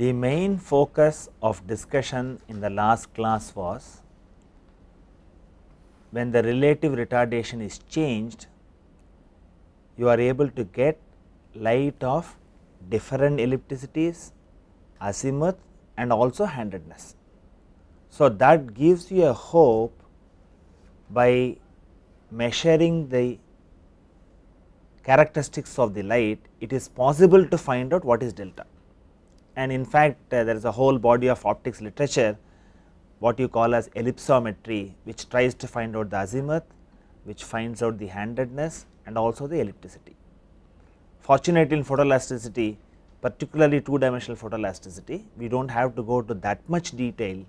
The main focus of discussion in the last class was when the relative retardation is changed, you are able to get light of different ellipticities, azimuth and also handedness. So, that gives you a hope by measuring the characteristics of the light, it is possible to find out what is delta and in fact uh, there is a whole body of optics literature what you call as ellipsometry which tries to find out the azimuth, which finds out the handedness and also the ellipticity. Fortunately in photoelasticity particularly two dimensional photoelasticity we do not have to go to that much detail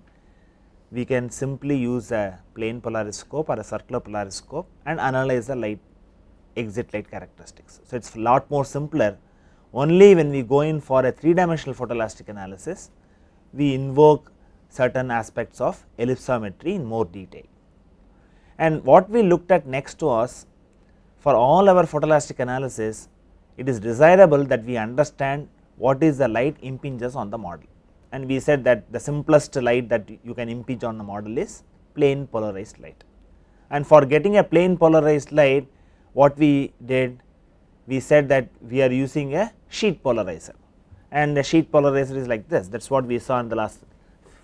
we can simply use a plane polariscope or a circular polariscope and analyze the light exit light characteristics. So, it is lot more simpler only when we go in for a three dimensional photoelastic analysis, we invoke certain aspects of ellipsometry in more detail. And what we looked at next to us, for all our photoelastic analysis, it is desirable that we understand what is the light impinges on the model. And we said that the simplest light that you can impinge on the model is plane polarized light. And for getting a plane polarized light, what we did, we said that we are using a sheet polarizer and the sheet polarizer is like this that is what we saw in the last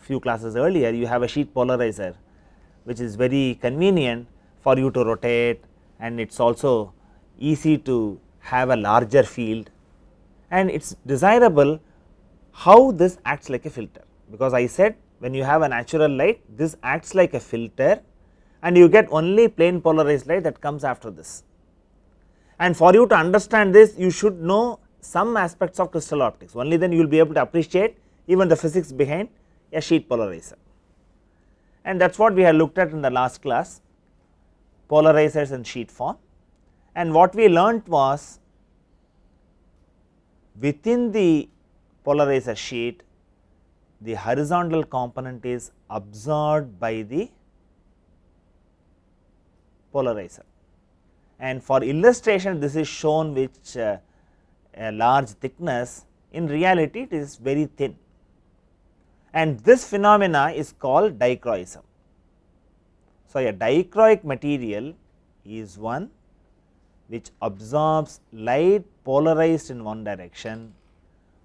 few classes earlier you have a sheet polarizer which is very convenient for you to rotate and it is also easy to have a larger field and it is desirable how this acts like a filter because I said when you have a natural light this acts like a filter and you get only plain polarized light that comes after this. And for you to understand this you should know some aspects of crystal optics only then you will be able to appreciate even the physics behind a sheet polarizer and that is what we have looked at in the last class polarizers in sheet form and what we learnt was within the polarizer sheet the horizontal component is absorbed by the polarizer and for illustration this is shown which uh, a large thickness, in reality it is very thin and this phenomena is called dichroism. So, a dichroic material is one which absorbs light polarized in one direction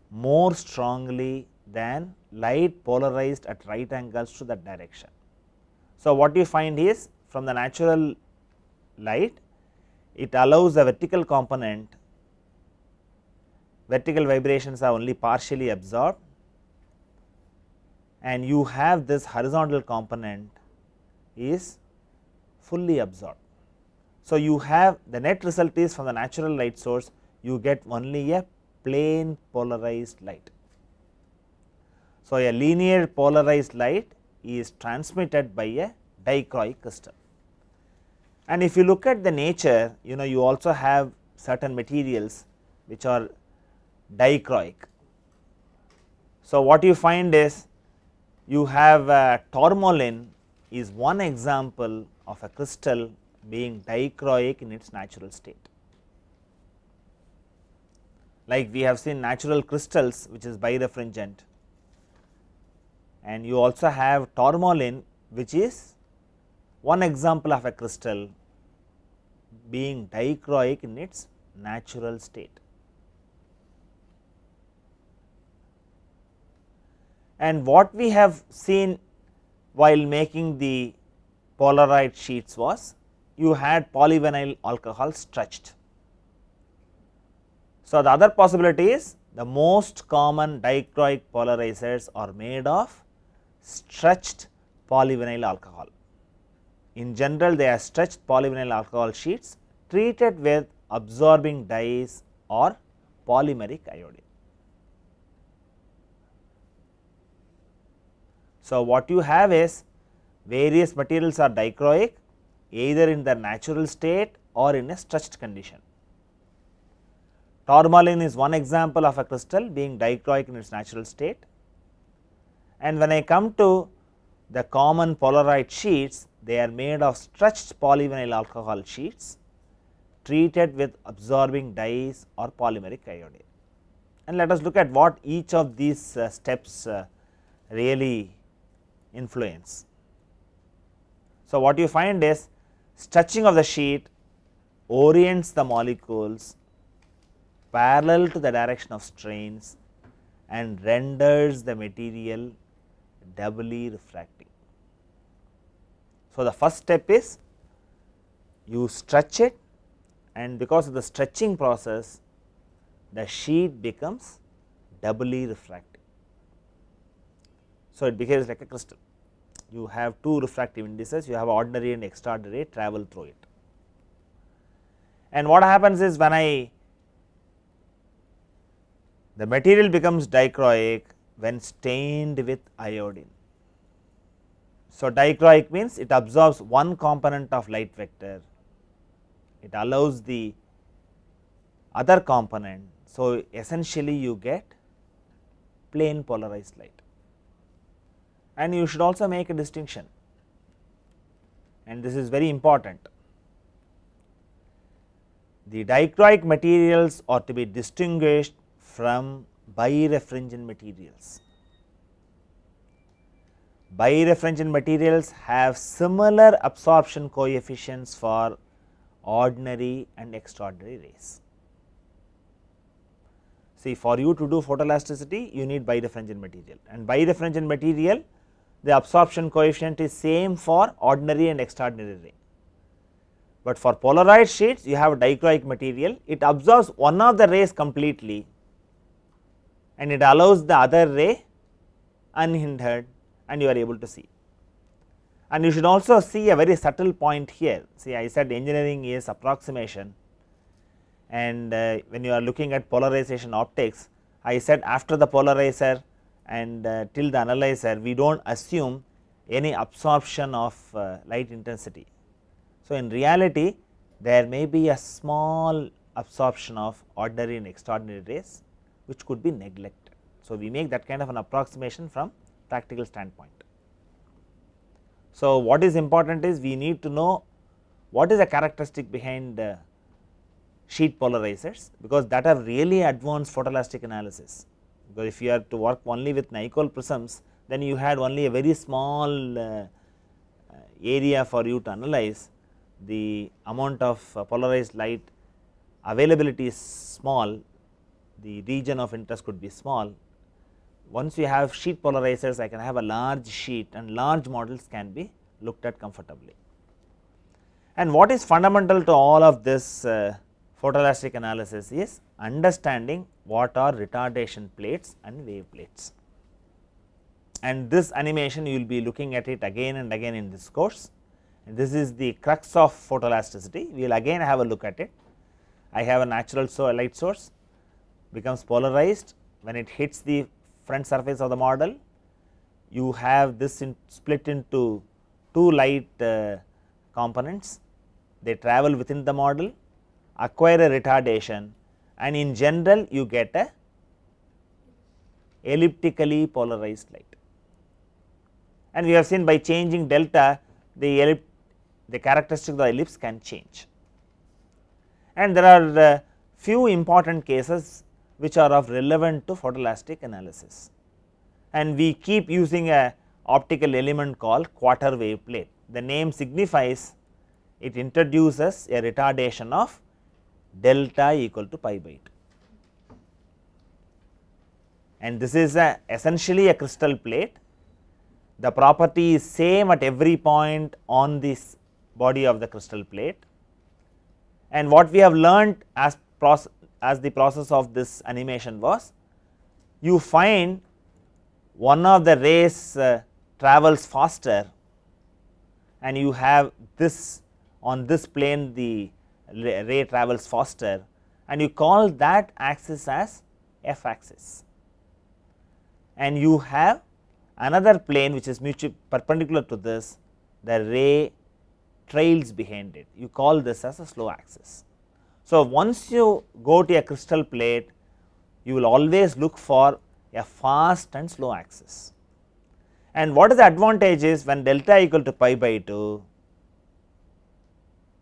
more strongly than light polarized at right angles to that direction. So, what you find is from the natural light, it allows the vertical component vertical vibrations are only partially absorbed and you have this horizontal component is fully absorbed. So, you have the net result is from the natural light source you get only a plane polarized light. So, a linear polarized light is transmitted by a dichroic crystal. And if you look at the nature you know you also have certain materials which are dichroic. So, what you find is you have a uh, tourmaline is one example of a crystal being dichroic in its natural state. Like we have seen natural crystals which is birefringent and you also have tourmaline which is one example of a crystal being dichroic in its natural state. and what we have seen while making the polaroid sheets was you had polyvinyl alcohol stretched. So, the other possibility is the most common dichroic polarizers are made of stretched polyvinyl alcohol. In general they are stretched polyvinyl alcohol sheets treated with absorbing dyes or polymeric iodine. So, what you have is various materials are dichroic either in their natural state or in a stretched condition. Tourmaline is one example of a crystal being dichroic in its natural state. And when I come to the common polarite sheets, they are made of stretched polyvinyl alcohol sheets treated with absorbing dyes or polymeric iodine. And let us look at what each of these uh, steps uh, really influence. So, what you find is stretching of the sheet orients the molecules parallel to the direction of strains and renders the material doubly refracting. So, the first step is you stretch it and because of the stretching process the sheet becomes doubly refracting. So, it behaves like a crystal. You have two refractive indices, you have ordinary and extraordinary travel through it. And what happens is when I the material becomes dichroic when stained with iodine. So, dichroic means it absorbs one component of light vector, it allows the other component. So, essentially you get plane polarized light and you should also make a distinction and this is very important. The dichroic materials are to be distinguished from birefringent materials. Birefringent materials have similar absorption coefficients for ordinary and extraordinary rays. See for you to do photoelasticity you need birefringent material and birefringent material the absorption coefficient is same for ordinary and extraordinary ray. But for polarized sheets you have dichroic material it absorbs one of the rays completely and it allows the other ray unhindered and you are able to see. And you should also see a very subtle point here see I said engineering is approximation and uh, when you are looking at polarization optics I said after the polarizer and uh, till the analyzer we do not assume any absorption of uh, light intensity. So, in reality there may be a small absorption of ordinary and extraordinary rays which could be neglected. So, we make that kind of an approximation from practical standpoint. So, what is important is we need to know what is the characteristic behind uh, sheet polarizers because that have really advanced photoelastic analysis because if you are to work only with Nicol prisms then you had only a very small uh, area for you to analyze the amount of uh, polarized light availability is small the region of interest could be small. Once you have sheet polarizers I can have a large sheet and large models can be looked at comfortably. And what is fundamental to all of this uh, photoelastic analysis is understanding what are retardation plates and wave plates. And this animation you will be looking at it again and again in this course. And this is the crux of photoelasticity. We will again have a look at it. I have a natural so light source becomes polarized when it hits the front surface of the model. You have this in split into two light uh, components, they travel within the model acquire a retardation and in general you get a elliptically polarized light. And we have seen by changing delta the ellip the characteristic of the ellipse can change. And there are uh, few important cases which are of relevant to photoelastic analysis. And we keep using a optical element called quarter wave plate. The name signifies it introduces a retardation of delta equal to pi by 2 and this is a essentially a crystal plate. The property is same at every point on this body of the crystal plate and what we have learned as as the process of this animation was you find one of the rays uh, travels faster and you have this on this plane the ray travels faster and you call that axis as f axis. And you have another plane which is mutually perpendicular to this the ray trails behind it you call this as a slow axis. So, once you go to a crystal plate you will always look for a fast and slow axis. And what is the advantage is when delta equal to pi by 2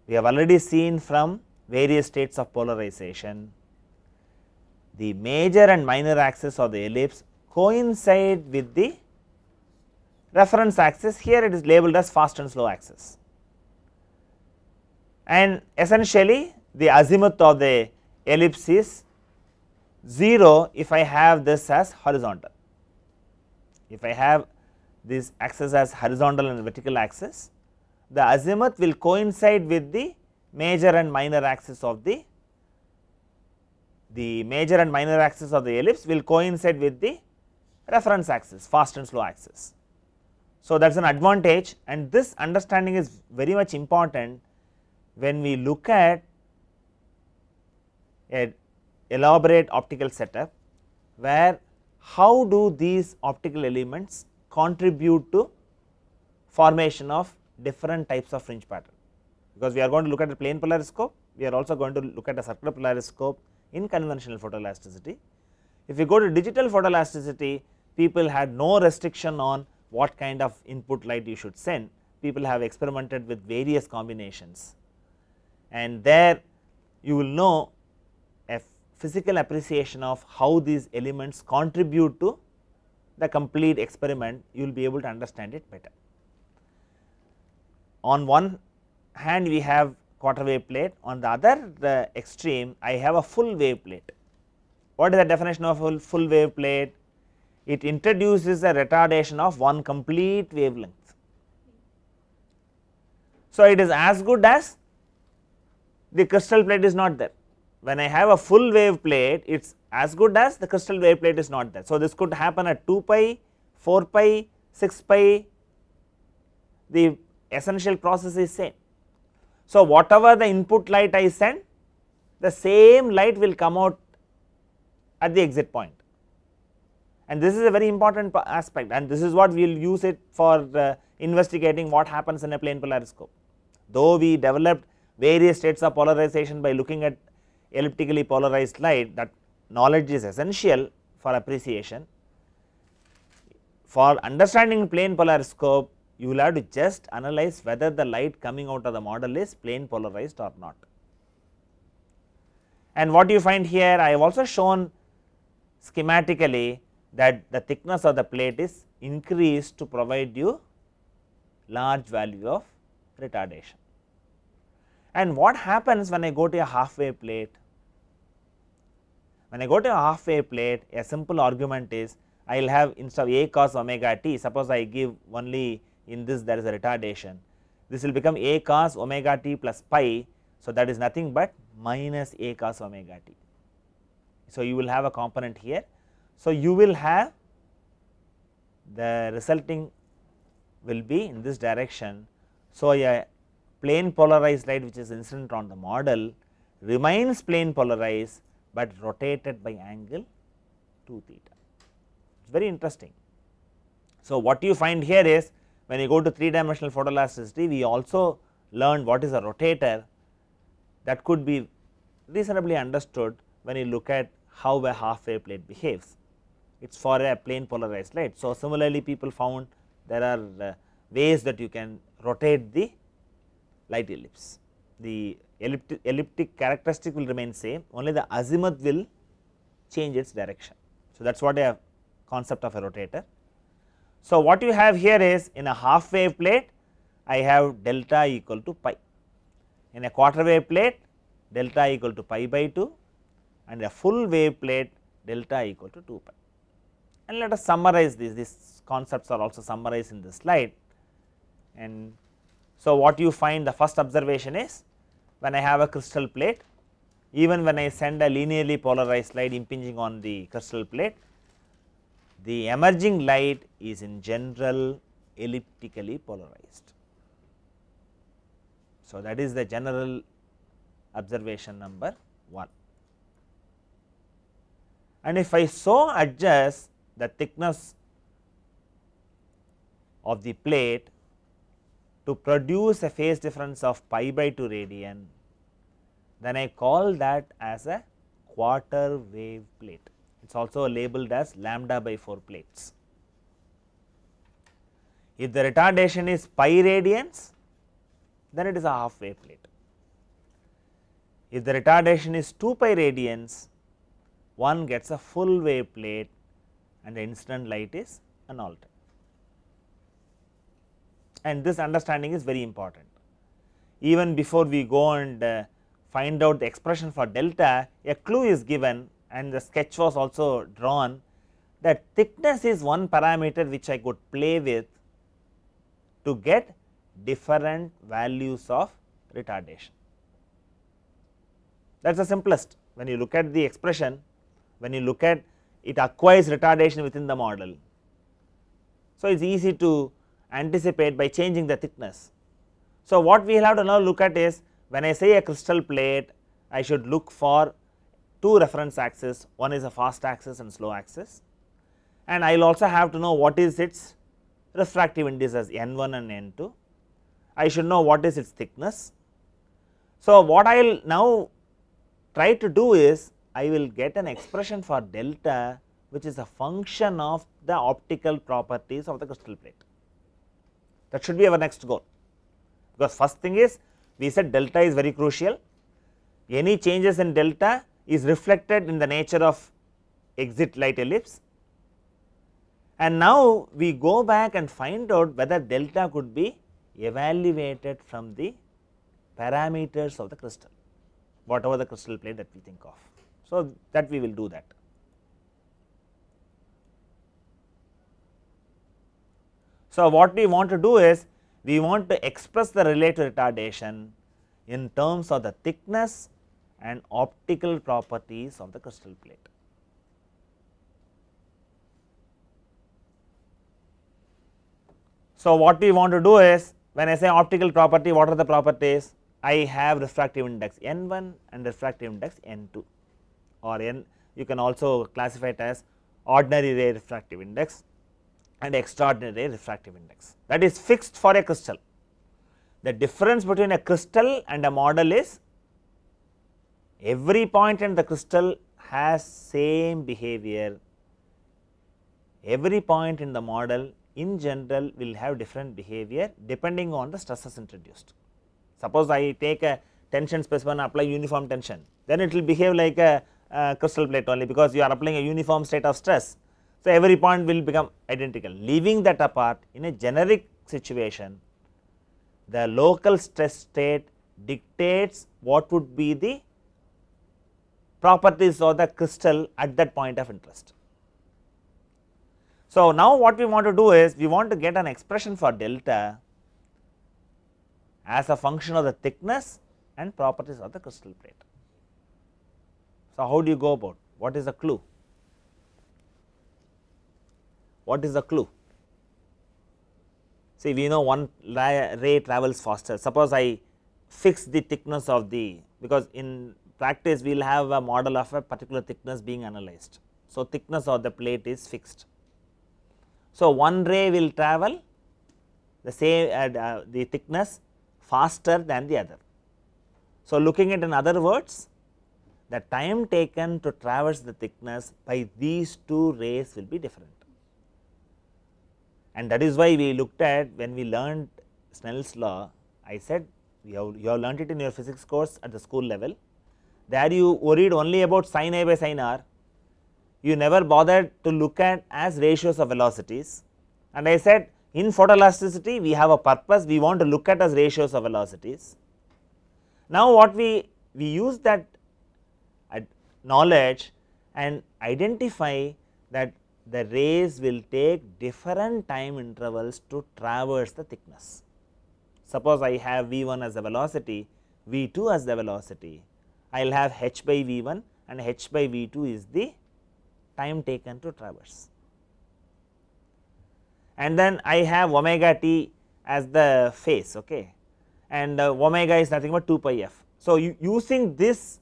we have already seen from various states of polarization, the major and minor axis of the ellipse coincide with the reference axis, here it is labeled as fast and slow axis. And essentially the azimuth of the ellipse is 0 if I have this as horizontal. If I have this axis as horizontal and vertical axis, the azimuth will coincide with the major and minor axis of the the major and minor axis of the ellipse will coincide with the reference axis fast and slow axis. So, that is an advantage and this understanding is very much important when we look at a elaborate optical setup where how do these optical elements contribute to formation of different types of fringe pattern because we are going to look at a plane polariscope, we are also going to look at a circular polariscope in conventional photoelasticity. If you go to digital photoelasticity, people had no restriction on what kind of input light you should send, people have experimented with various combinations and there you will know a physical appreciation of how these elements contribute to the complete experiment, you will be able to understand it better on one hand we have quarter wave plate, on the other the extreme I have a full wave plate. What is the definition of full, full wave plate? It introduces a retardation of one complete wavelength. So, it is as good as the crystal plate is not there. When I have a full wave plate, it is as good as the crystal wave plate is not there. So, this could happen at 2 pi, 4 pi, 6 pi, the essential process is same. So, whatever the input light I send the same light will come out at the exit point and this is a very important aspect and this is what we will use it for uh, investigating what happens in a plane polariscope. Though we developed various states of polarization by looking at elliptically polarized light that knowledge is essential for appreciation. For understanding plane polariscope you will have to just analyze whether the light coming out of the model is plane polarized or not. And what you find here I have also shown schematically that the thickness of the plate is increased to provide you large value of retardation. And what happens when I go to a halfway plate? When I go to a halfway plate a simple argument is I will have instead of a cos omega t suppose I give only in this there is a retardation. This will become a cos omega t plus pi. So, that is nothing but minus a cos omega t. So, you will have a component here. So, you will have the resulting will be in this direction. So, a plane polarized light which is incident on the model remains plane polarized, but rotated by angle 2 theta. It is very interesting. So, what you find here is when you go to 3 dimensional photoelasticity, we also learned what is a rotator that could be reasonably understood when you look at how a half wave plate behaves. It is for a plane polarized light. So, similarly people found there are uh, ways that you can rotate the light ellipse. The elliptic, elliptic characteristic will remain same, only the azimuth will change its direction. So, that is what a concept of a rotator. So, what you have here is in a half wave plate I have delta equal to pi, in a quarter wave plate delta equal to pi by 2 and a full wave plate delta equal to 2 pi. And let us summarize this, these concepts are also summarized in this slide. And so, what you find the first observation is when I have a crystal plate, even when I send a linearly polarized light impinging on the crystal plate, the emerging light is in general elliptically polarized. So, that is the general observation number 1. And if I so adjust the thickness of the plate to produce a phase difference of pi by 2 radian, then I call that as a quarter wave plate it is also labeled as lambda by 4 plates. If the retardation is pi radians, then it is a half wave plate. If the retardation is 2 pi radians, one gets a full wave plate and the incident light is unaltered. And this understanding is very important. Even before we go and uh, find out the expression for delta, a clue is given and the sketch was also drawn that thickness is one parameter which I could play with to get different values of retardation. That is the simplest when you look at the expression, when you look at it acquires retardation within the model. So, it is easy to anticipate by changing the thickness. So, what we will have to now look at is when I say a crystal plate, I should look for two reference axes, one is a fast axis and slow axis and I will also have to know what is its refractive indices n 1 and n 2. I should know what is its thickness. So, what I will now try to do is I will get an expression for delta which is a function of the optical properties of the crystal plate. That should be our next goal because first thing is we said delta is very crucial. Any changes in delta is reflected in the nature of exit light ellipse. And now, we go back and find out whether delta could be evaluated from the parameters of the crystal, whatever the crystal plate that we think of. So, that we will do that. So, what we want to do is we want to express the relative retardation in terms of the thickness and optical properties of the crystal plate. So, what we want to do is when I say optical property what are the properties I have refractive index n 1 and refractive index n 2 or n you can also classify it as ordinary ray refractive index and extraordinary ray refractive index that is fixed for a crystal. The difference between a crystal and a model is every point in the crystal has same behavior, every point in the model in general will have different behavior depending on the stresses introduced. Suppose I take a tension specimen apply uniform tension, then it will behave like a, a crystal plate only because you are applying a uniform state of stress. So, every point will become identical. Leaving that apart in a generic situation, the local stress state dictates what would be the properties of the crystal at that point of interest. So, now what we want to do is we want to get an expression for delta as a function of the thickness and properties of the crystal plate. So, how do you go about what is the clue? What is the clue? See we know one ray travels faster suppose I fix the thickness of the because in practice we will have a model of a particular thickness being analyzed. So, thickness of the plate is fixed. So, one ray will travel the same uh, uh, the thickness faster than the other. So, looking at in other words the time taken to traverse the thickness by these two rays will be different. And that is why we looked at when we learned Snell's law I said you have, you have learned it in your physics course at the school level there you worried only about sin a by sin r, you never bothered to look at as ratios of velocities and I said in photoelasticity we have a purpose we want to look at as ratios of velocities. Now what we, we use that knowledge and identify that the rays will take different time intervals to traverse the thickness. Suppose I have V1 as the velocity, V2 as the velocity, I will have h by v1 and h by v2 is the time taken to traverse. And then I have omega t as the phase okay and uh, omega is nothing but 2 pi f. So, using this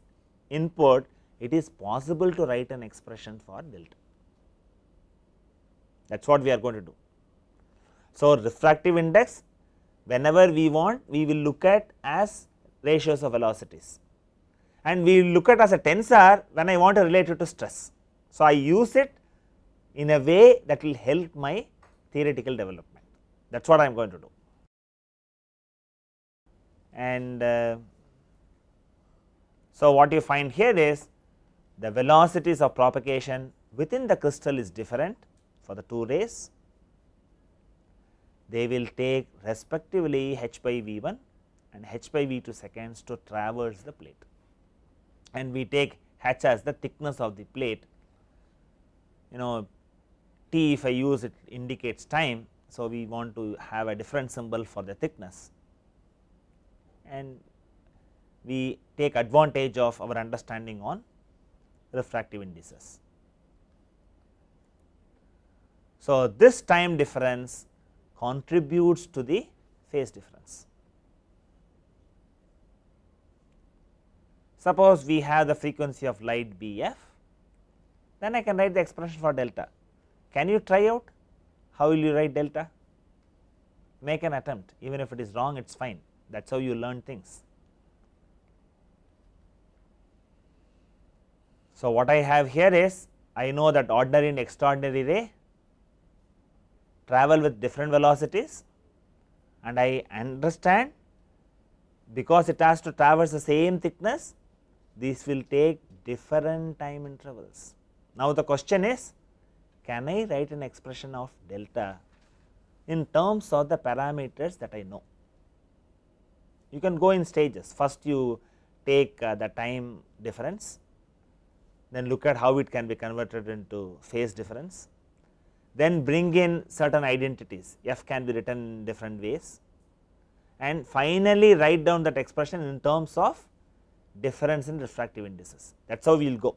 input it is possible to write an expression for delta that is what we are going to do. So, refractive index whenever we want we will look at as ratios of velocities and we look at as a tensor when I want to relate it to stress. So, I use it in a way that will help my theoretical development that is what I am going to do. And uh, so, what you find here is the velocities of propagation within the crystal is different for the two rays. They will take respectively h by v 1 and h by v 2 seconds to traverse the plate and we take h as the thickness of the plate you know t if I use it indicates time. So, we want to have a different symbol for the thickness and we take advantage of our understanding on refractive indices. So, this time difference contributes to the phase difference. Suppose we have the frequency of light bf, then I can write the expression for delta. Can you try out? How will you write delta? Make an attempt, even if it is wrong, it is fine. That is how you learn things. So, what I have here is I know that ordinary and extraordinary ray travel with different velocities and I understand because it has to traverse the same thickness these will take different time intervals. Now, the question is can I write an expression of delta in terms of the parameters that I know. You can go in stages first you take uh, the time difference then look at how it can be converted into phase difference then bring in certain identities f can be written in different ways and finally write down that expression in terms of difference in refractive indices that is how we will go.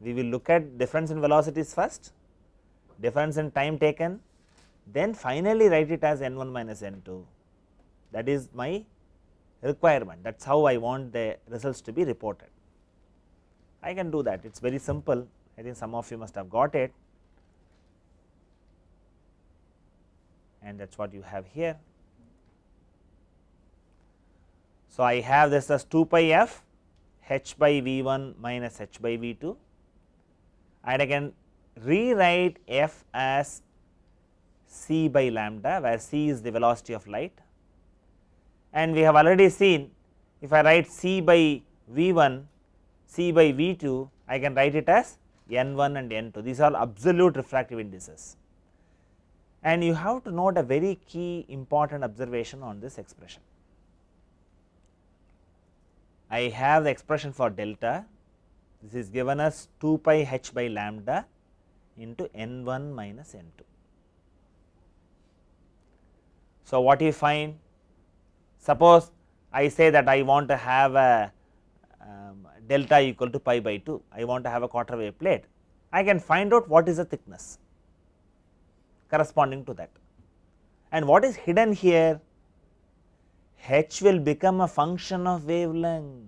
We will look at difference in velocities first, difference in time taken, then finally write it as n 1 minus n 2 that is my requirement that is how I want the results to be reported. I can do that it is very simple I think some of you must have got it and that is what you have here. So, I have this as 2 pi f h by v 1 minus h by v 2 and I can rewrite f as c by lambda where c is the velocity of light and we have already seen if I write c by v 1 c by v 2 I can write it as n 1 and n 2 these are absolute refractive indices and you have to note a very key important observation on this expression. I have the expression for delta this is given as 2 pi h by lambda into n 1 minus n 2. So, what you find suppose I say that I want to have a um, delta equal to pi by 2 I want to have a quarter wave plate I can find out what is the thickness corresponding to that and what is hidden here h will become a function of wavelength.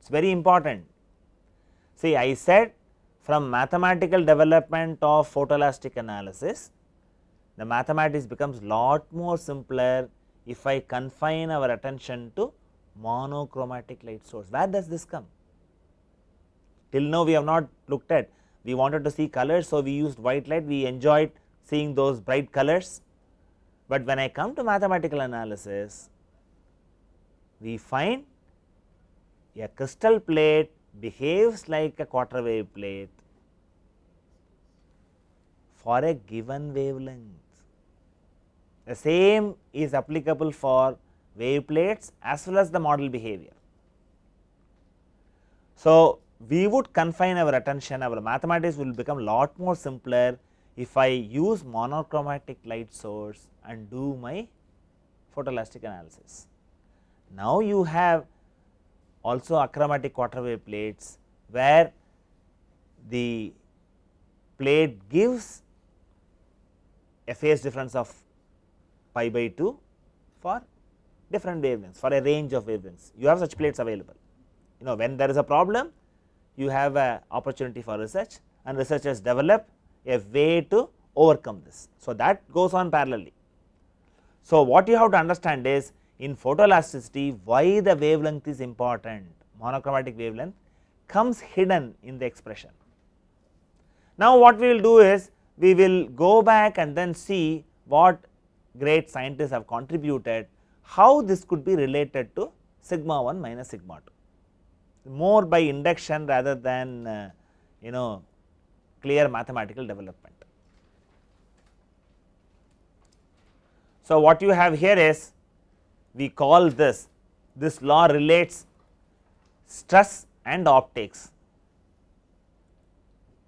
It is very important. See, I said from mathematical development of photoelastic analysis, the mathematics becomes lot more simpler if I confine our attention to monochromatic light source. Where does this come? Till now we have not looked at, we wanted to see colors, so we used white light, we enjoyed seeing those bright colors but when I come to mathematical analysis, we find a crystal plate behaves like a quarter wave plate for a given wavelength. The same is applicable for wave plates as well as the model behavior. So, we would confine our attention, our mathematics will become lot more simpler if I use monochromatic light source and do my photoelastic analysis. Now, you have also achromatic quarter wave plates where the plate gives a phase difference of pi by 2 for different wavelengths for a range of wavelengths. You have such plates available. You know when there is a problem you have a opportunity for research and researchers develop a way to overcome this. So, that goes on parallelly. So, what you have to understand is in photoelasticity why the wavelength is important monochromatic wavelength comes hidden in the expression. Now, what we will do is we will go back and then see what great scientists have contributed how this could be related to sigma 1 minus sigma 2 more by induction rather than uh, you know clear mathematical development. So, what you have here is we call this, this law relates stress and optics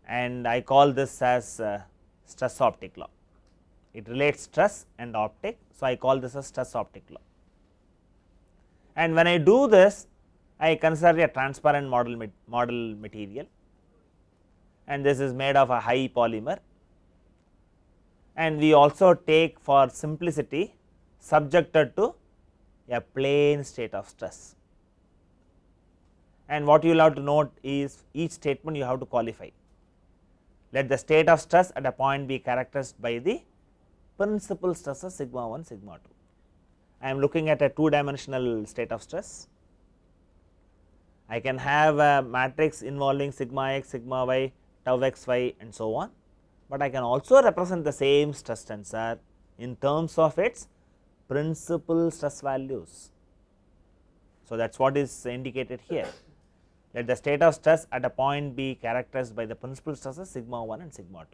and I call this as uh, stress optic law. It relates stress and optic. So, I call this as stress optic law and when I do this I consider a transparent model, model material and this is made of a high polymer and we also take for simplicity subjected to a plane state of stress. And what you will have to note is each statement you have to qualify. Let the state of stress at a point be characterized by the principal stresses sigma 1, sigma 2. I am looking at a two dimensional state of stress. I can have a matrix involving sigma x, sigma y, tau x y and so on, but I can also represent the same stress tensor in terms of its principal stress values. So, that is what is indicated here. Let the state of stress at a point be characterized by the principal stresses sigma 1 and sigma 2.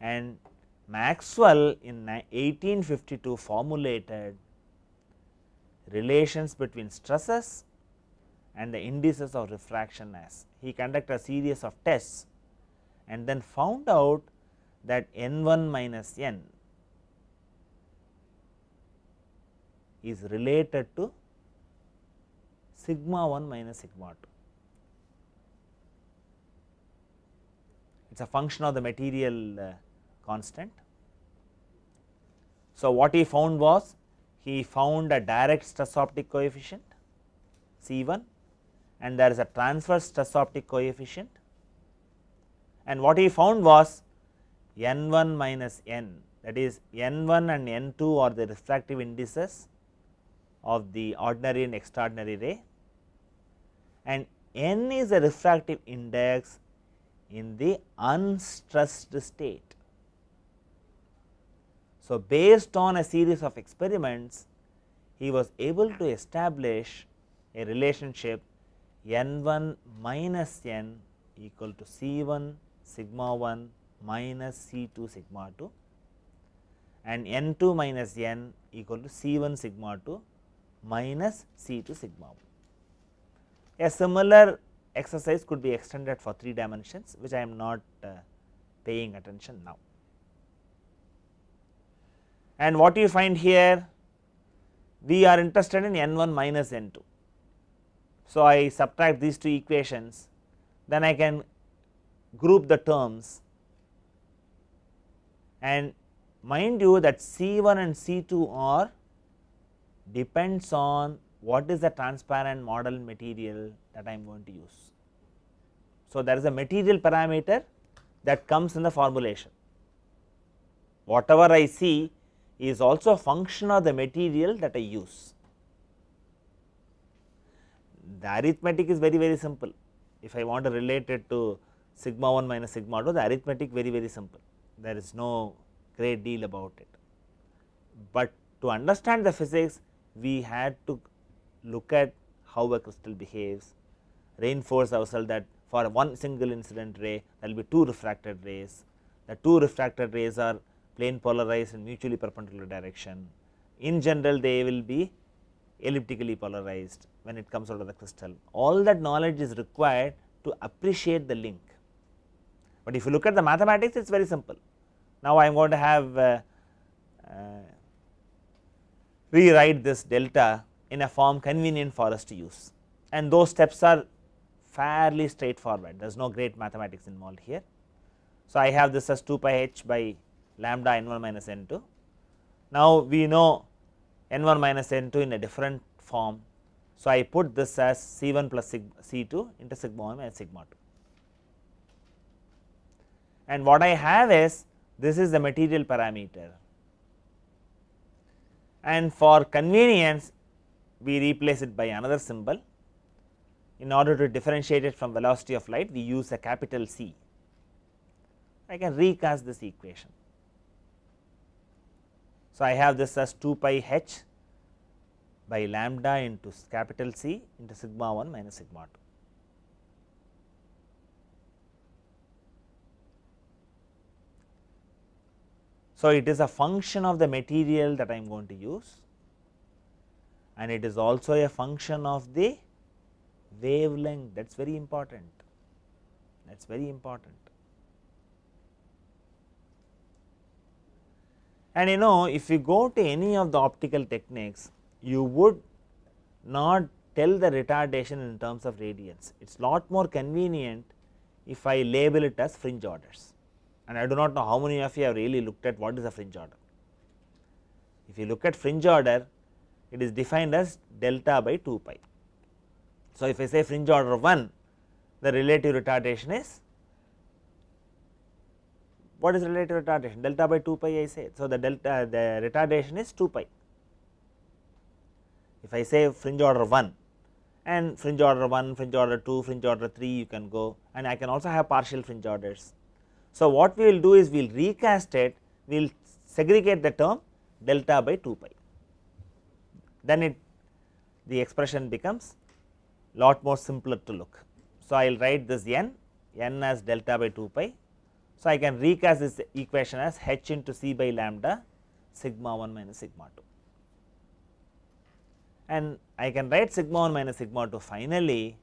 And Maxwell in 1852 formulated relations between stresses and the indices of refraction as. He conducted a series of tests and then found out that n 1 minus n is related to sigma 1 minus sigma 2. It is a function of the material uh, constant. So, what he found was he found a direct stress optic coefficient C 1 and there is a transverse stress optic coefficient and what he found was n 1 minus n that is n 1 and n 2 are the refractive indices of the ordinary and extraordinary ray and n is the refractive index in the unstressed state. So, based on a series of experiments he was able to establish a relationship n 1 minus n equal to C 1 sigma 1 minus C 2 sigma 2 and n 2 minus n equal to C 1 sigma 2 minus C 2 sigma 1. A similar exercise could be extended for 3 dimensions which I am not uh, paying attention now. And what you find here? We are interested in n 1 minus n 2 so, I subtract these two equations then I can group the terms and mind you that C1 and C2 are depends on what is the transparent model material that I am going to use. So, there is a material parameter that comes in the formulation. Whatever I see is also a function of the material that I use the arithmetic is very very simple. If I want to relate it to sigma 1 minus sigma 2, the arithmetic very very simple, there is no great deal about it. But to understand the physics, we had to look at how a crystal behaves, reinforce ourselves that for one single incident ray, there will be two refracted rays, the two refracted rays are plane polarized in mutually perpendicular direction. In general, they will be elliptically polarized when it comes out of the crystal. All that knowledge is required to appreciate the link. But if you look at the mathematics, it is very simple. Now, I am going to have uh, uh, rewrite this delta in a form convenient for us to use and those steps are fairly straightforward, there is no great mathematics involved here. So, I have this as 2 pi h by lambda n 1 minus n 2. Now, we know n1 minus n2 in a different form. So, I put this as C1 plus sigma, C2 into sigma 1 and sigma 2. And what I have is this is the material parameter and for convenience we replace it by another symbol. In order to differentiate it from velocity of light we use a capital C. I can recast this equation. So, I have this as 2 pi h by lambda into capital C into sigma 1 minus sigma 2. So, it is a function of the material that I am going to use and it is also a function of the wavelength that is very important, that is very important. And you know if you go to any of the optical techniques, you would not tell the retardation in terms of radians. It is lot more convenient if I label it as fringe orders and I do not know how many of you have really looked at what is a fringe order. If you look at fringe order, it is defined as delta by 2 pi. So, if I say fringe order 1, the relative retardation is what is relative retardation delta by 2 pi I say So, the delta the retardation is 2 pi. If I say fringe order 1 and fringe order 1, fringe order 2, fringe order 3 you can go and I can also have partial fringe orders. So, what we will do is we will recast it, we will segregate the term delta by 2 pi. Then it the expression becomes lot more simpler to look. So, I will write this n, n as delta by 2 pi so, I can recast this equation as h into c by lambda sigma 1 minus sigma 2 and I can write sigma 1 minus sigma 2 finally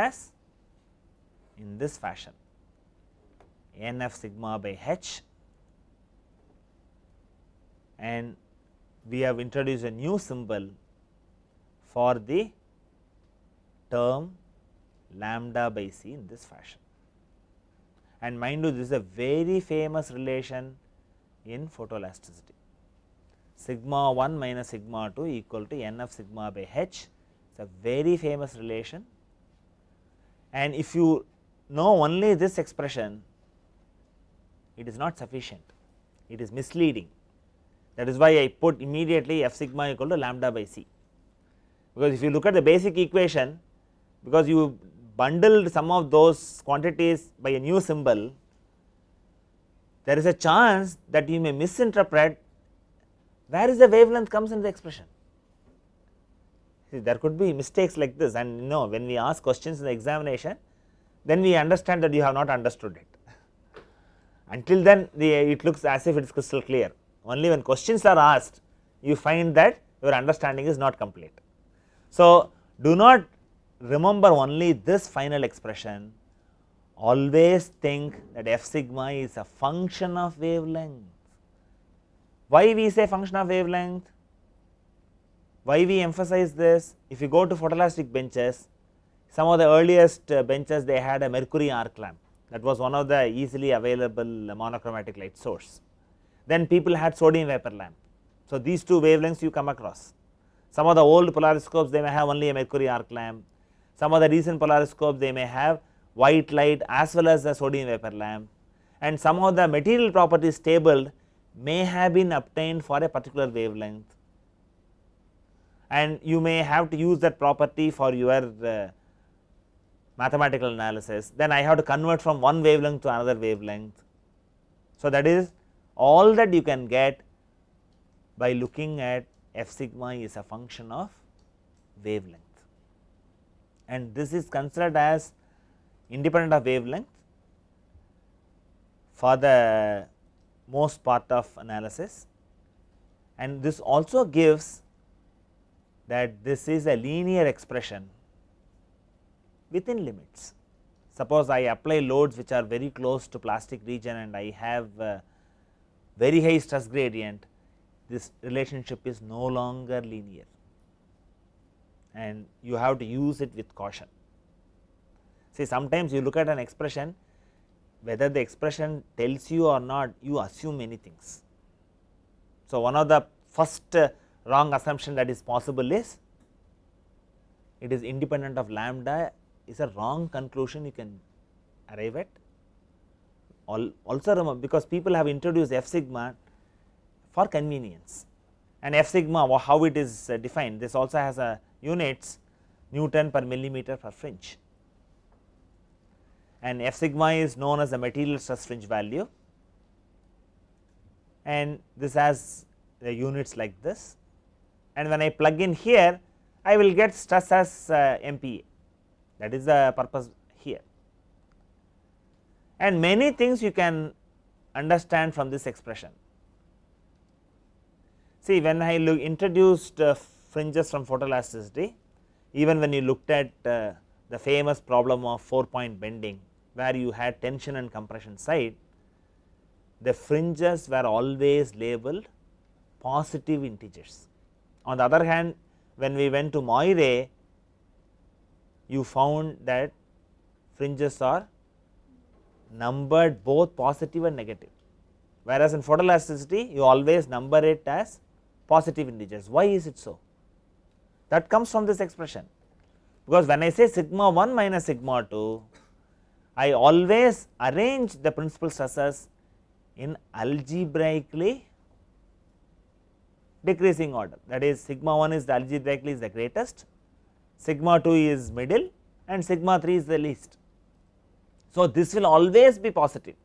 as in this fashion n f sigma by h and we have introduced a new symbol for the term lambda by c in this fashion and mind you this is a very famous relation in photoelasticity. Sigma 1 minus sigma 2 equal to n of sigma by h, it is a very famous relation and if you know only this expression, it is not sufficient, it is misleading. That is why I put immediately f sigma equal to lambda by c, because if you look at the basic equation, because you bundled some of those quantities by a new symbol, there is a chance that you may misinterpret where is the wavelength comes in the expression. See, there could be mistakes like this and you know when we ask questions in the examination, then we understand that you have not understood it. Until then the, it looks as if it is crystal clear, only when questions are asked you find that your understanding is not complete. So, do not remember only this final expression always think that f sigma is a function of wavelength. Why we say function of wavelength? Why we emphasize this? If you go to photoelastic benches, some of the earliest uh, benches they had a mercury arc lamp that was one of the easily available uh, monochromatic light source. Then people had sodium vapor lamp. So, these two wavelengths you come across. Some of the old polariscopes they may have only a mercury arc lamp, some of the recent polariscopes they may have white light as well as the sodium vapor lamp and some of the material properties tabled may have been obtained for a particular wavelength and you may have to use that property for your uh, mathematical analysis then I have to convert from one wavelength to another wavelength. So, that is all that you can get by looking at f sigma is a function of wavelength and this is considered as independent of wavelength for the most part of analysis and this also gives that this is a linear expression within limits. Suppose I apply loads which are very close to plastic region and I have very high stress gradient, this relationship is no longer linear and you have to use it with caution. See sometimes you look at an expression whether the expression tells you or not you assume many things. So, one of the first uh, wrong assumption that is possible is it is independent of lambda is a wrong conclusion you can arrive at. also remember because people have introduced f sigma for convenience and f sigma how it is uh, defined this also has a units Newton per millimeter per fringe and f sigma is known as the material stress fringe value and this has the units like this and when I plug in here I will get stress as uh, MPa that is the purpose here. And many things you can understand from this expression. See when I look introduced uh, fringes from photoelasticity even when you looked at uh, the famous problem of 4 point bending where you had tension and compression side the fringes were always labeled positive integers. On the other hand when we went to Moire you found that fringes are numbered both positive and negative whereas in photoelasticity you always number it as positive integers. Why is it so? that comes from this expression because when I say sigma 1 minus sigma 2 I always arrange the principal stresses in algebraically decreasing order that is sigma 1 is the algebraically is the greatest, sigma 2 is middle and sigma 3 is the least. So, this will always be positive.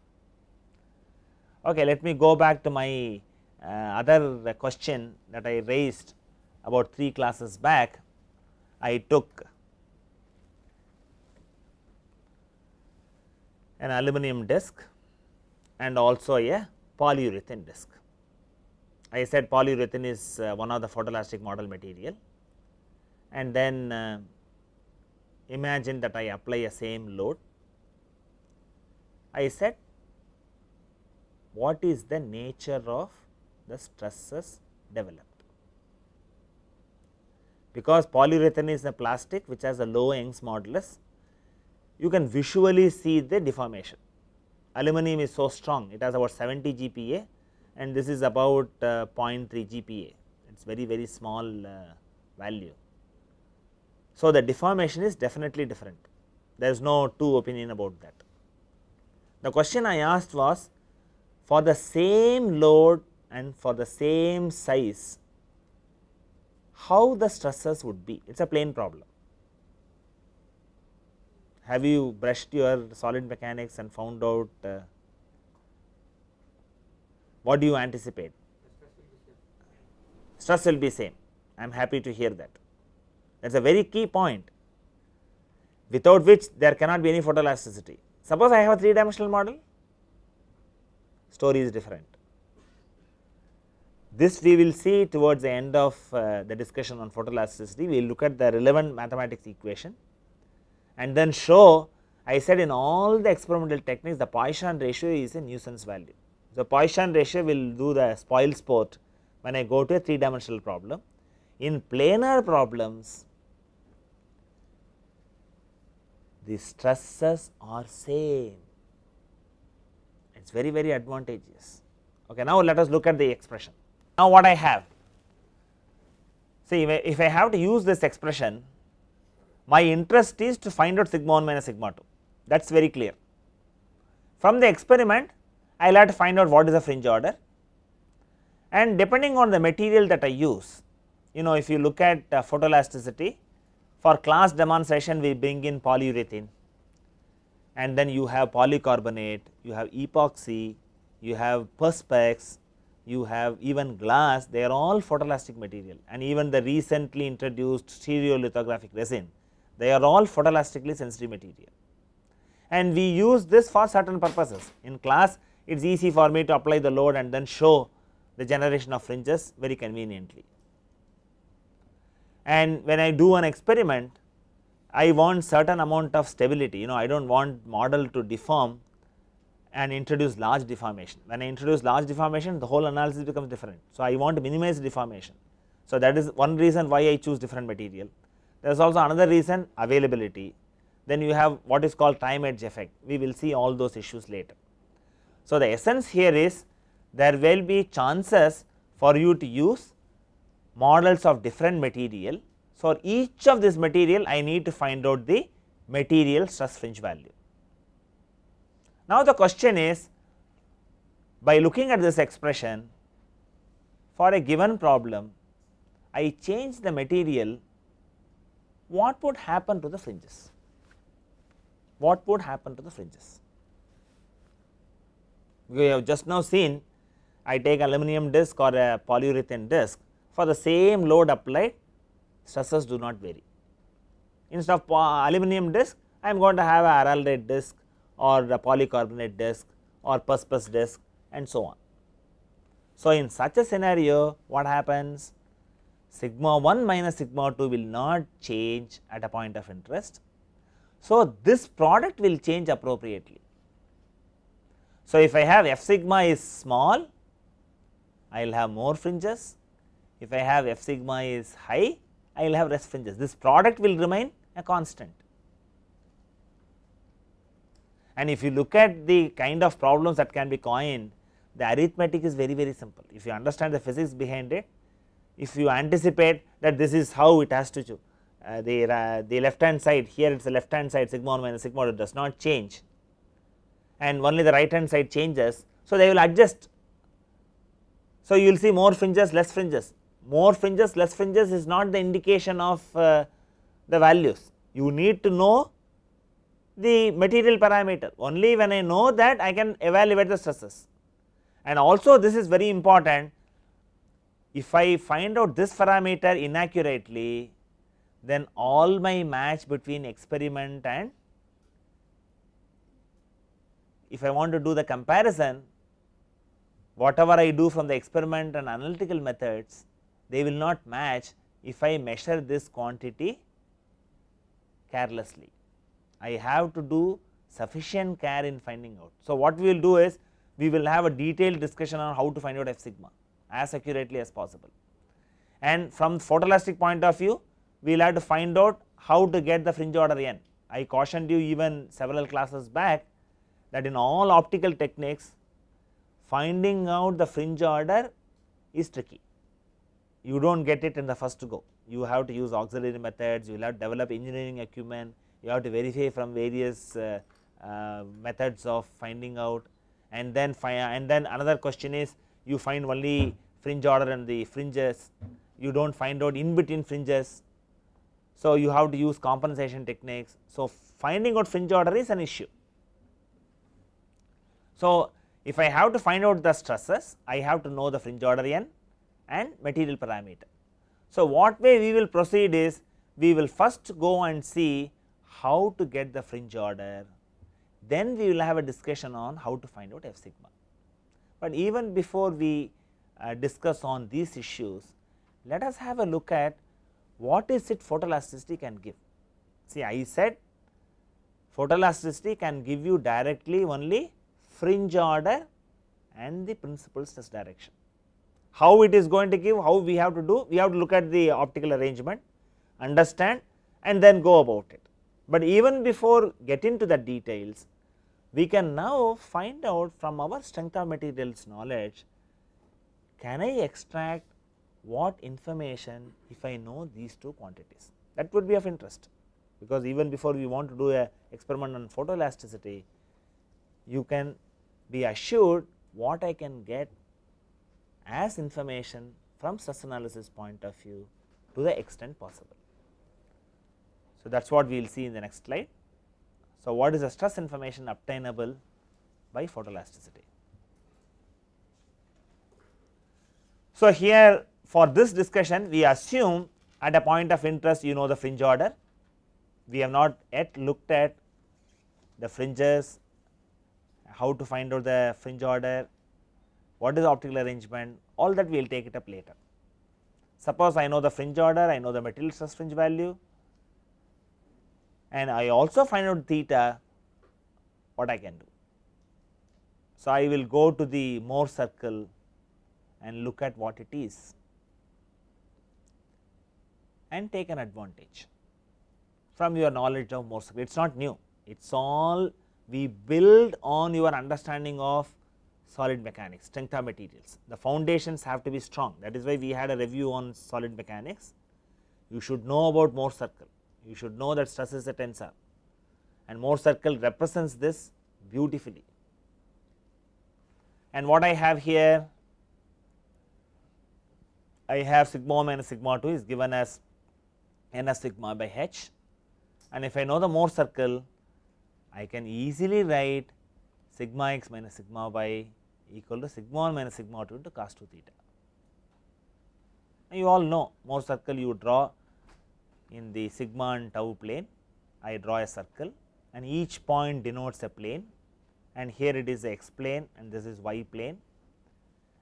Okay, let me go back to my uh, other question that I raised about 3 classes back, I took an aluminum disc and also a polyurethane disc. I said polyurethane is uh, one of the photoelastic model material and then uh, imagine that I apply a same load. I said what is the nature of the stresses developed because polyurethane is a plastic which has a low Young's modulus, you can visually see the deformation. Aluminum is so strong, it has about 70 GPa and this is about uh, 0.3 GPa, it is very very small uh, value. So, the deformation is definitely different, there is no two opinion about that. The question I asked was for the same load and for the same size how the stresses would be. It is a plane problem. Have you brushed your solid mechanics and found out uh, what do you anticipate? Stress will be same. I am happy to hear that. That is a very key point without which there cannot be any photoelasticity. Suppose I have a 3 dimensional model, story is different this we will see towards the end of uh, the discussion on photoelasticity, we will look at the relevant mathematics equation and then show I said in all the experimental techniques the Poisson ratio is a nuisance value. The Poisson ratio will do the spoil sport when I go to a 3 dimensional problem. In planar problems the stresses are same, it is very very advantageous. Okay, now let us look at the expression. Now, what I have? See, if I have to use this expression, my interest is to find out sigma 1 minus sigma 2, that is very clear. From the experiment, I will have to find out what is the fringe order and depending on the material that I use, you know if you look at uh, photoelasticity, for class demonstration we bring in polyurethane and then you have polycarbonate, you have epoxy, you have perspex, you have even glass they are all photoelastic material and even the recently introduced stereolithographic resin they are all photoelastically sensitive material. And we use this for certain purposes in class it is easy for me to apply the load and then show the generation of fringes very conveniently. And when I do an experiment I want certain amount of stability you know I do not want model to deform and introduce large deformation. When I introduce large deformation, the whole analysis becomes different. So, I want to minimize deformation. So, that is one reason why I choose different material. There is also another reason availability. Then you have what is called time edge effect. We will see all those issues later. So, the essence here is there will be chances for you to use models of different material. So, each of this material I need to find out the material stress fringe value. Now, the question is by looking at this expression for a given problem, I change the material, what would happen to the fringes? What would happen to the fringes? We have just now seen I take aluminum disc or a polyurethane disc for the same load applied stresses do not vary. Instead of aluminum disc I am going to have a araldite disc or a polycarbonate disk or perspus disk and so on. So, in such a scenario what happens sigma 1 minus sigma 2 will not change at a point of interest. So, this product will change appropriately. So, if I have f sigma is small I will have more fringes, if I have f sigma is high I will have less fringes this product will remain a constant. And if you look at the kind of problems that can be coined, the arithmetic is very, very simple. If you understand the physics behind it, if you anticipate that this is how it has to do, uh, the, uh, the left hand side here it is the left hand side sigma 1 minus sigma 2 does not change and only the right hand side changes. So, they will adjust. So, you will see more fringes less fringes more fringes less fringes is not the indication of uh, the values you need to know the material parameter only when I know that I can evaluate the stresses and also this is very important if I find out this parameter inaccurately then all my match between experiment and if I want to do the comparison whatever I do from the experiment and analytical methods they will not match if I measure this quantity carelessly. I have to do sufficient care in finding out. So, what we will do is we will have a detailed discussion on how to find out f sigma as accurately as possible. And from photoelastic point of view, we will have to find out how to get the fringe order n. I cautioned you even several classes back that in all optical techniques, finding out the fringe order is tricky. You do not get it in the first go. You have to use auxiliary methods, you will have to develop engineering acumen, you have to verify from various uh, uh, methods of finding out and then and then another question is you find only fringe order and the fringes you do not find out in between fringes. So, you have to use compensation techniques. So, finding out fringe order is an issue. So, if I have to find out the stresses I have to know the fringe order n and material parameter. So, what way we will proceed is we will first go and see how to get the fringe order, then we will have a discussion on how to find out f sigma. But even before we uh, discuss on these issues, let us have a look at what is it photoelasticity can give. See I said photoelasticity can give you directly only fringe order and the principal stress direction. How it is going to give, how we have to do, we have to look at the optical arrangement, understand and then go about it. But even before getting to the details, we can now find out from our strength of materials knowledge, can I extract what information if I know these two quantities that would be of interest because even before we want to do a experiment on photoelasticity you can be assured what I can get as information from stress analysis point of view to the extent possible. So, that is what we will see in the next slide. So, what is the stress information obtainable by photoelasticity? So, here for this discussion we assume at a point of interest you know the fringe order. We have not yet looked at the fringes, how to find out the fringe order, what is optical arrangement all that we will take it up later. Suppose I know the fringe order, I know the material stress fringe value, and I also find out theta what I can do. So, I will go to the Mohr circle and look at what it is and take an advantage from your knowledge of Mohr circle. It is not new, it is all we build on your understanding of solid mechanics, strength of materials. The foundations have to be strong that is why we had a review on solid mechanics. You should know about Mohr circle you should know that stress is a tensor and Mohr circle represents this beautifully. And what I have here, I have sigma minus sigma 2 is given as n sigma by h and if I know the Mohr circle, I can easily write sigma x minus sigma y equal to sigma 1 minus sigma 2 into cos 2 theta. Now, you all know Mohr circle you draw in the sigma and tau plane, I draw a circle and each point denotes a plane and here it is x plane and this is y plane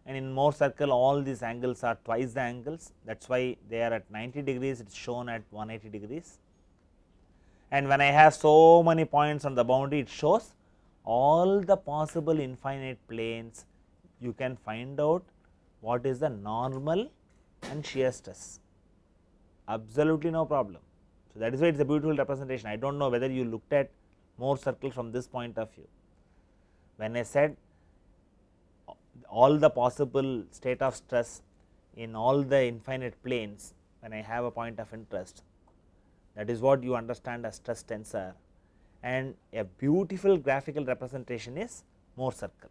and in Mohr circle all these angles are twice the angles that is why they are at 90 degrees it is shown at 180 degrees and when I have so many points on the boundary it shows all the possible infinite planes you can find out what is the normal and shear stress absolutely no problem. So, that is why it is a beautiful representation. I do not know whether you looked at more circle from this point of view. When I said all the possible state of stress in all the infinite planes when I have a point of interest that is what you understand as stress tensor and a beautiful graphical representation is Mohr circle.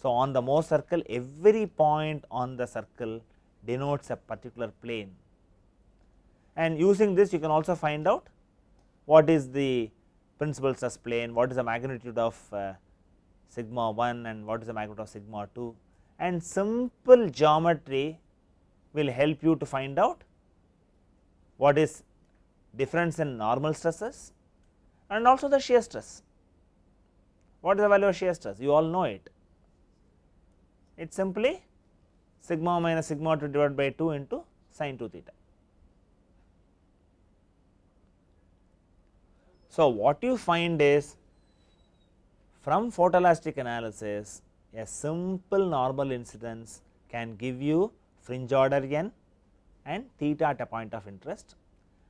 So, on the Mohr circle every point on the circle denotes a particular plane and using this you can also find out what is the principal stress plane, what is the magnitude of uh, sigma 1 and what is the magnitude of sigma 2 and simple geometry will help you to find out what is difference in normal stresses and also the shear stress. What is the value of shear stress? You all know it. It is simply sigma minus sigma 2 divided by 2 into sine 2 theta. So, what you find is from photoelastic analysis a simple normal incidence can give you fringe order n and theta at a point of interest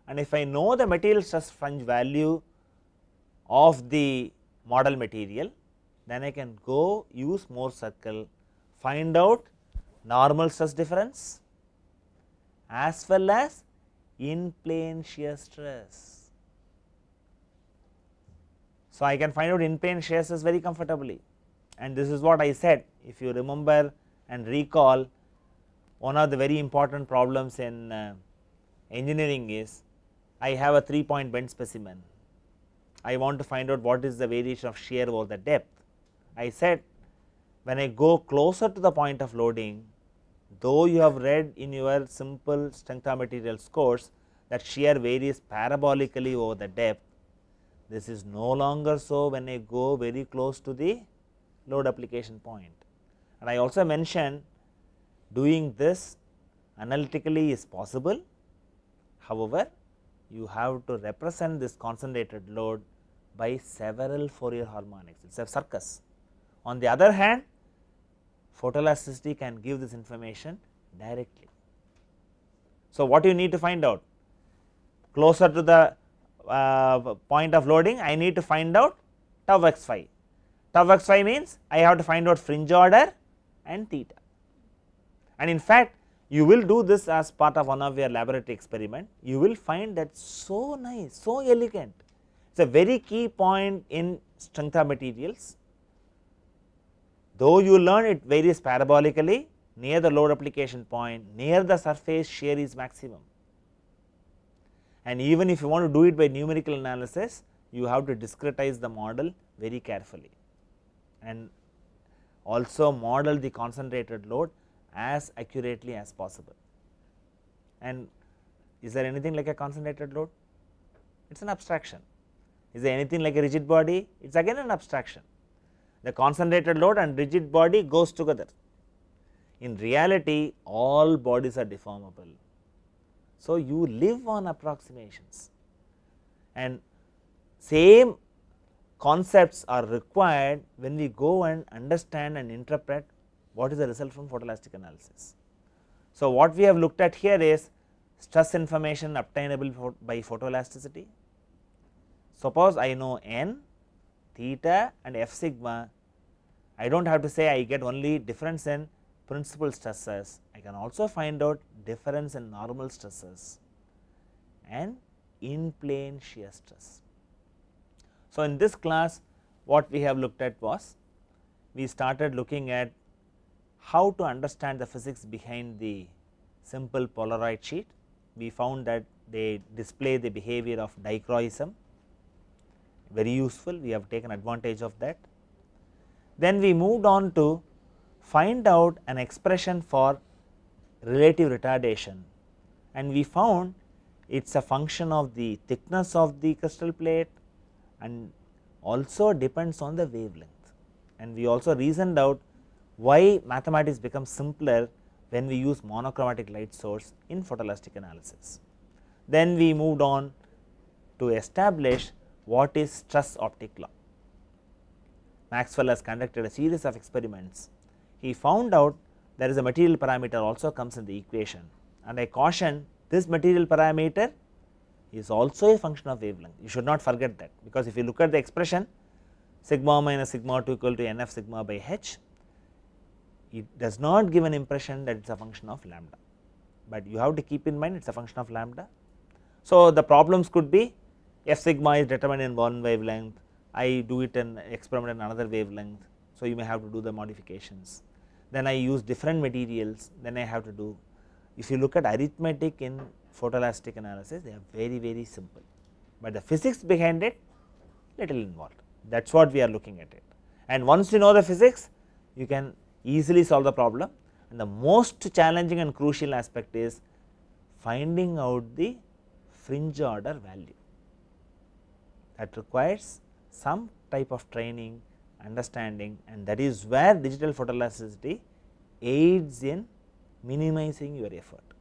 and if I know the material stress fringe value of the model material then I can go use more circle find out normal stress difference as well as in plane shear stress. So, I can find out in plane stresses very comfortably and this is what I said if you remember and recall one of the very important problems in uh, engineering is I have a 3 point bend specimen. I want to find out what is the variation of shear over the depth. I said when I go closer to the point of loading though you have read in your simple strength of materials course that shear varies parabolically over the depth this is no longer so when I go very close to the load application point. And I also mentioned doing this analytically is possible. However, you have to represent this concentrated load by several Fourier harmonics, it is a circus. On the other hand, photoelasticity can give this information directly. So, what you need to find out? Closer to the uh, point of loading I need to find out tau x phi. Tau x phi means I have to find out fringe order and theta and in fact you will do this as part of one of your laboratory experiment you will find that so nice so elegant it is a very key point in strength of materials though you learn it varies parabolically near the load application point near the surface shear is maximum and even if you want to do it by numerical analysis you have to discretize the model very carefully and also model the concentrated load as accurately as possible. And is there anything like a concentrated load? It is an abstraction. Is there anything like a rigid body? It is again an abstraction. The concentrated load and rigid body goes together. In reality, all bodies are deformable so, you live on approximations and same concepts are required when we go and understand and interpret what is the result from photoelastic analysis. So, what we have looked at here is stress information obtainable by photoelasticity. Suppose I know n, theta and f sigma, I do not have to say I get only difference in principal stresses, can also find out difference in normal stresses and in plane shear stress. So, in this class what we have looked at was we started looking at how to understand the physics behind the simple Polaroid sheet. We found that they display the behavior of dichroism very useful we have taken advantage of that. Then we moved on to find out an expression for relative retardation and we found it is a function of the thickness of the crystal plate and also depends on the wavelength and we also reasoned out why mathematics becomes simpler when we use monochromatic light source in photoelastic analysis. Then we moved on to establish what is stress optic law. Maxwell has conducted a series of experiments. He found out there is a material parameter also comes in the equation and I caution this material parameter is also a function of wavelength you should not forget that because if you look at the expression sigma minus sigma 2 equal to nf sigma by h it does not give an impression that it is a function of lambda but you have to keep in mind it is a function of lambda. So, the problems could be f sigma is determined in one wavelength I do it in experiment in another wavelength. So, you may have to do the modifications then I use different materials, then I have to do. If you look at arithmetic in photoelastic analysis, they are very, very simple, but the physics behind it little involved. That is what we are looking at it. And once you know the physics, you can easily solve the problem. And the most challenging and crucial aspect is finding out the fringe order value that requires some type of training understanding and that is where digital photoelasticity aids in minimizing your effort.